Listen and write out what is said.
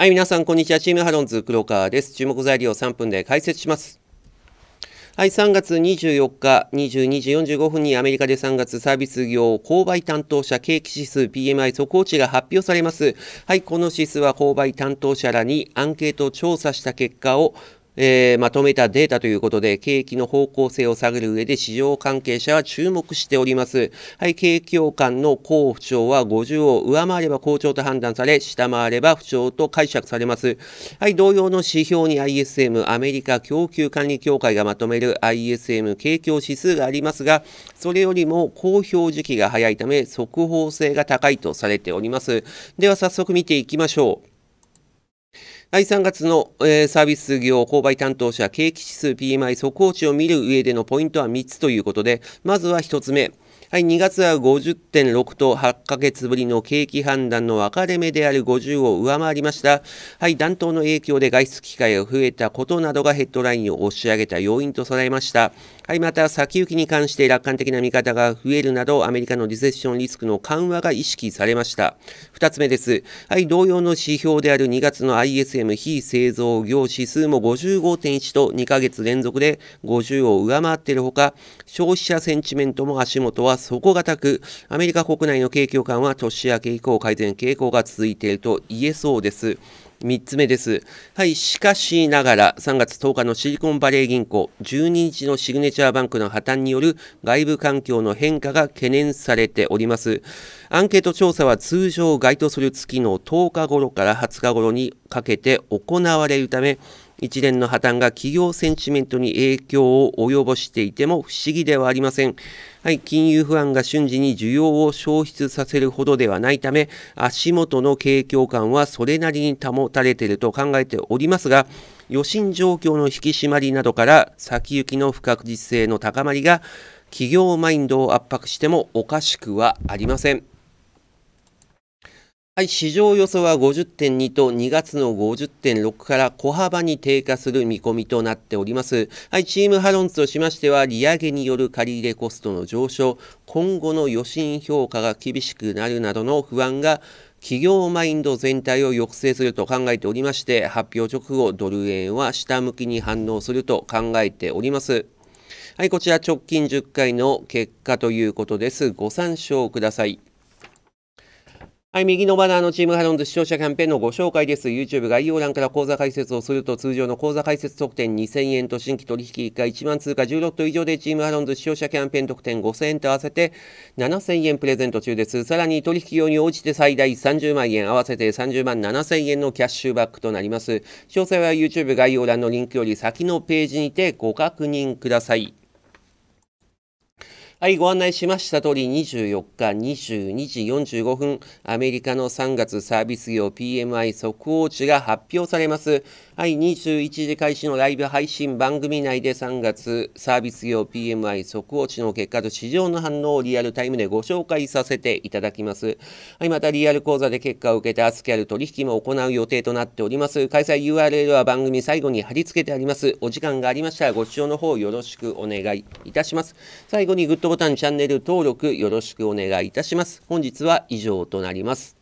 はい、皆さん、こんにちは。チームハロンズ黒川です。注目材料3分で解説します。はい、3月24日22時45分にアメリカで3月サービス業購買担当者景気指数 PMI 速報値が発表されます。はい、この指数は購買担当者らにアンケート調査した結果をえー、まとめたデータということで、景気の方向性を探る上で市場関係者は注目しております。はい、景況感の好不調は50を上回れば好調と判断され、下回れば不調と解釈されます。はい、同様の指標に ISM、アメリカ供給管理協会がまとめる ISM 景況指数がありますが、それよりも公表時期が早いため、速報性が高いとされております。では早速見ていきましょう。第3月の、えー、サービス業購買担当者景気指数 PMI 速報値を見る上でのポイントは3つということで、まずは1つ目。はい、2月は50.6と8ヶ月ぶりの景気判断の分かれ目である50を上回りました。はい、暖冬の影響で外出機会が増えたことなどがヘッドラインを押し上げた要因とされました。はい、また先行きに関して楽観的な見方が増えるなど、アメリカのリセッションリスクの緩和が意識されました。二つ目です。はい、同様の指標である2月の ISM 非製造業指数も55.1と2ヶ月連続で50を上回っているほか、消費者センチメントも足元は底堅く、アメリカ国内の景況感は年明け以降改善傾向が続いていると言えそうです。3つ目です。はい、しかしながら、3月10日のシリコンバレー銀行、12日のシグネチャーバンクの破綻による外部環境の変化が懸念されております。アンケート調査は通常該当する月の10日頃から20日頃にかけて行われるため、一連の破綻が企業センチメントに影響を及ぼしていても不思議ではありません。はい、金融不安が瞬時に需要を消失させるほどではないため、足元の景況感はそれなりに保たれていると考えておりますが、余震状況の引き締まりなどから先行きの不確実性の高まりが企業マインドを圧迫してもおかしくはありません。はい、市場予想は50.2と2月の50.6から小幅に低下する見込みとなっております。はい、チームハロンズとしましては、利上げによる借入コストの上昇、今後の予診評価が厳しくなるなどの不安が企業マインド全体を抑制すると考えておりまして、発表直後、ドル円は下向きに反応すると考えております。はい、こちら直近10回の結果ということです。ご参照ください。はい、右のバナーのチームハロンズ視聴者キャンペーンのご紹介です。YouTube 概要欄から講座解説をすると通常の講座解説特典2000円と新規取引1回1万通貨16等以上でチームハロンズ視聴者キャンペーン特典5000円と合わせて7000円プレゼント中です。さらに取引用に応じて最大30万円合わせて30万7000円のキャッシュバックとなります。詳細は YouTube 概要欄のリンクより先のページにてご確認ください。はい、ご案内しました通り、24日22時45分、アメリカの3月サービス業 PMI 速報値が発表されます。はい、21時開始のライブ配信番組内で3月サービス業 PMI 速報値の結果と市場の反応をリアルタイムでご紹介させていただきます。はい、またリアル講座で結果を受けてアスキャル取引も行う予定となっております。開催 URL は番組最後に貼り付けてあります。お時間がありましたらご視聴の方よろしくお願いいたします。最後にグッドボタン、チャンネル登録よろしくお願いいたします。本日は以上となります。